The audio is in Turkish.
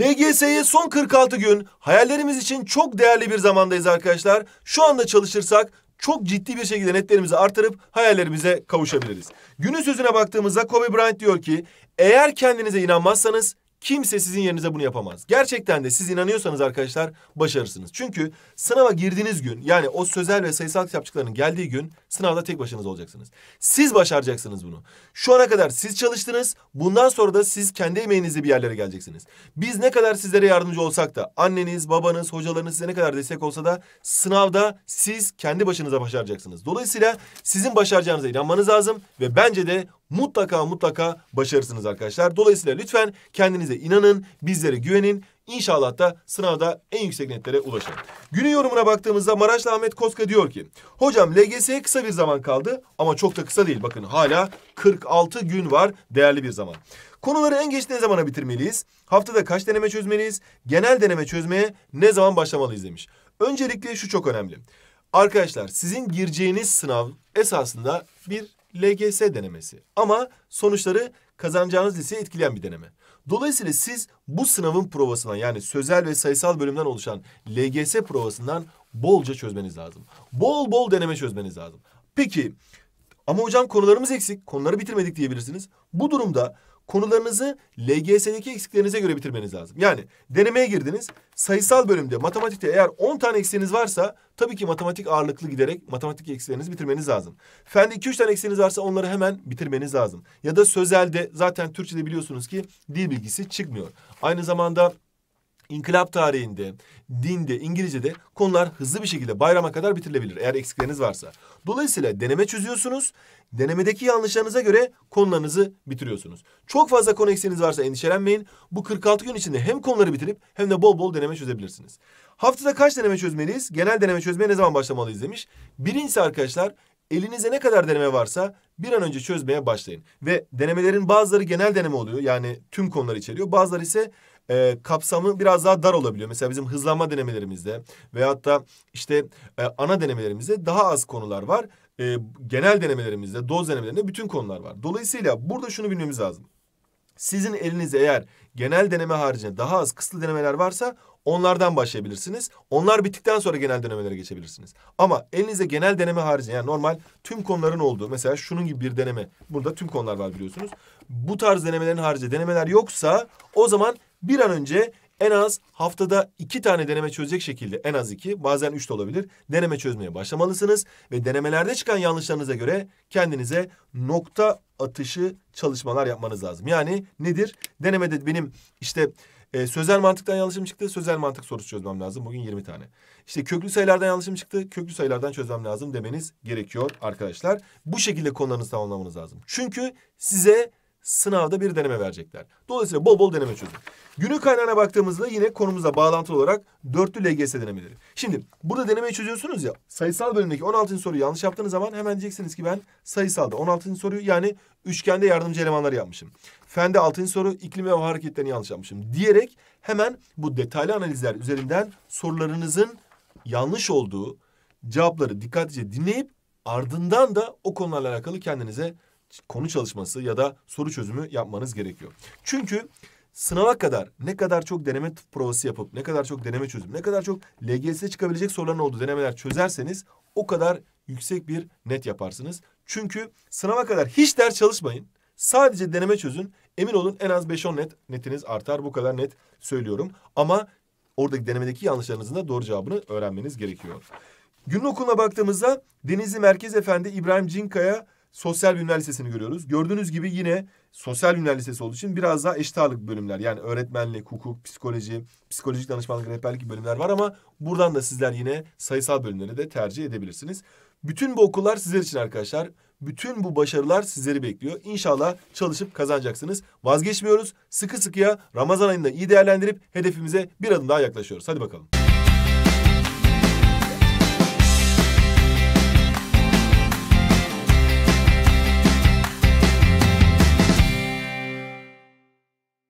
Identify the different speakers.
Speaker 1: LGS'ye son 46 gün hayallerimiz için çok değerli bir zamandayız arkadaşlar. Şu anda çalışırsak çok ciddi bir şekilde netlerimizi artırıp hayallerimize kavuşabiliriz. Günün sözüne baktığımızda Kobe Bryant diyor ki eğer kendinize inanmazsanız Kimse sizin yerinize bunu yapamaz. Gerçekten de siz inanıyorsanız arkadaşlar başarısınız. Çünkü sınava girdiğiniz gün yani o sözel ve sayısal kitapçıkların geldiği gün sınavda tek başınız olacaksınız. Siz başaracaksınız bunu. Şu ana kadar siz çalıştınız. Bundan sonra da siz kendi emeğinizle bir yerlere geleceksiniz. Biz ne kadar sizlere yardımcı olsak da anneniz, babanız, hocalarınız size ne kadar destek olsa da sınavda siz kendi başınıza başaracaksınız. Dolayısıyla sizin başaracağınıza inanmanız lazım ve bence de mutlaka mutlaka başarısınız arkadaşlar. Dolayısıyla lütfen kendinize inanın, bizlere güvenin. İnşallah da sınavda en yüksek netlere ulaşın. Günün yorumuna baktığımızda Maraşlı Ahmet Koska diyor ki... Hocam LGS'ye kısa bir zaman kaldı ama çok da kısa değil. Bakın hala 46 gün var değerli bir zaman. Konuları en geç ne zamana bitirmeliyiz? Haftada kaç deneme çözmeliyiz? Genel deneme çözmeye ne zaman başlamalıyız demiş. Öncelikle şu çok önemli. Arkadaşlar sizin gireceğiniz sınav esasında bir LGS denemesi. Ama sonuçları kazanacağınız liseyi etkileyen bir deneme. Dolayısıyla siz bu sınavın provasından yani sözel ve sayısal bölümden oluşan LGS provasından bolca çözmeniz lazım. Bol bol deneme çözmeniz lazım. Peki ama hocam konularımız eksik, konuları bitirmedik diyebilirsiniz. Bu durumda konularınızı LGS'deki eksiklerinize göre bitirmeniz lazım. Yani denemeye girdiniz. Sayısal bölümde matematikte eğer 10 tane eksiğiniz varsa tabii ki matematik ağırlıklı giderek matematik eksiklerinizi bitirmeniz lazım. Fende 2-3 tane eksiğiniz varsa onları hemen bitirmeniz lazım. Ya da sözelde zaten Türkçe'de biliyorsunuz ki dil bilgisi çıkmıyor. Aynı zamanda inkılap tarihinde, dinde, İngilizce'de konular hızlı bir şekilde bayrama kadar bitirilebilir eğer eksikleriniz varsa. Dolayısıyla deneme çözüyorsunuz. Denemedeki yanlışlarınıza göre konularınızı bitiriyorsunuz. Çok fazla konu eksiğiniz varsa endişelenmeyin. Bu 46 gün içinde hem konuları bitirip hem de bol bol deneme çözebilirsiniz. Haftada kaç deneme çözmeliyiz? Genel deneme çözmeye ne zaman başlamalıyız demiş. Birincisi arkadaşlar Elinize ne kadar deneme varsa bir an önce çözmeye başlayın. Ve denemelerin bazıları genel deneme oluyor. Yani tüm konuları içeriyor. Bazıları ise e, kapsamı biraz daha dar olabiliyor. Mesela bizim hızlanma denemelerimizde veyahut da işte e, ana denemelerimizde daha az konular var. E, genel denemelerimizde, doz denemelerinde bütün konular var. Dolayısıyla burada şunu bilmemiz lazım. Sizin elinizde eğer genel deneme haricinde daha az kısıtlı denemeler varsa onlardan başlayabilirsiniz. Onlar bittikten sonra genel denemelere geçebilirsiniz. Ama elinizde genel deneme haricinde yani normal tüm konuların olduğu mesela şunun gibi bir deneme. Burada tüm konular var biliyorsunuz. Bu tarz denemelerin harici denemeler yoksa o zaman bir an önce en az haftada iki tane deneme çözecek şekilde en az iki bazen üç de olabilir deneme çözmeye başlamalısınız. Ve denemelerde çıkan yanlışlarınıza göre kendinize nokta atışı çalışmalar yapmanız lazım. Yani nedir? Denemede benim işte e, sözel mantıktan yanlışım çıktı. Sözel mantık sorusu çözmem lazım. Bugün 20 tane. İşte köklü sayılardan yanlışım çıktı. Köklü sayılardan çözmem lazım demeniz gerekiyor arkadaşlar. Bu şekilde konularınızı tamamlamanız lazım. Çünkü size sınavda bir deneme verecekler. Dolayısıyla bol bol deneme çözün. Günü kaynağına baktığımızda yine konumuza bağlantılı olarak dörtlü LGS denemeleri. Şimdi burada denemeyi çözüyorsunuz ya sayısal bölümdeki 16. soruyu yanlış yaptığınız zaman hemen diyeceksiniz ki ben sayısalda 16. soruyu yani üçgende yardımcı elemanları yapmışım. Fende 6. soru iklim ve hareketlerini yanlış yapmışım diyerek hemen bu detaylı analizler üzerinden sorularınızın yanlış olduğu cevapları dikkatlice dinleyip ardından da o konularla alakalı kendinize konu çalışması ya da soru çözümü yapmanız gerekiyor. Çünkü sınava kadar ne kadar çok deneme provası yapıp ne kadar çok deneme çözüm ne kadar çok LGS'de çıkabilecek soruların olduğu denemeler çözerseniz o kadar yüksek bir net yaparsınız. Çünkü sınava kadar hiç ders çalışmayın. Sadece deneme çözün. Emin olun en az 5-10 net netiniz artar. Bu kadar net söylüyorum. Ama oradaki denemedeki yanlışlarınızın da doğru cevabını öğrenmeniz gerekiyor. Günün okuluna baktığımızda Denizli Merkez Efendi İbrahim Cinkaya sosyal bilimler lisesini görüyoruz. Gördüğünüz gibi yine sosyal bilimler lisesi olduğu için biraz daha eşit ağırlık bölümler. Yani öğretmenlik, hukuk, psikoloji, psikolojik danışmanlık, rehberlik gibi bölümler var ama buradan da sizler yine sayısal bölümleri de tercih edebilirsiniz. Bütün bu okullar sizler için arkadaşlar. Bütün bu başarılar sizleri bekliyor. İnşallah çalışıp kazanacaksınız. Vazgeçmiyoruz. Sıkı sıkıya Ramazan ayında iyi değerlendirip hedefimize bir adım daha yaklaşıyoruz. Hadi bakalım.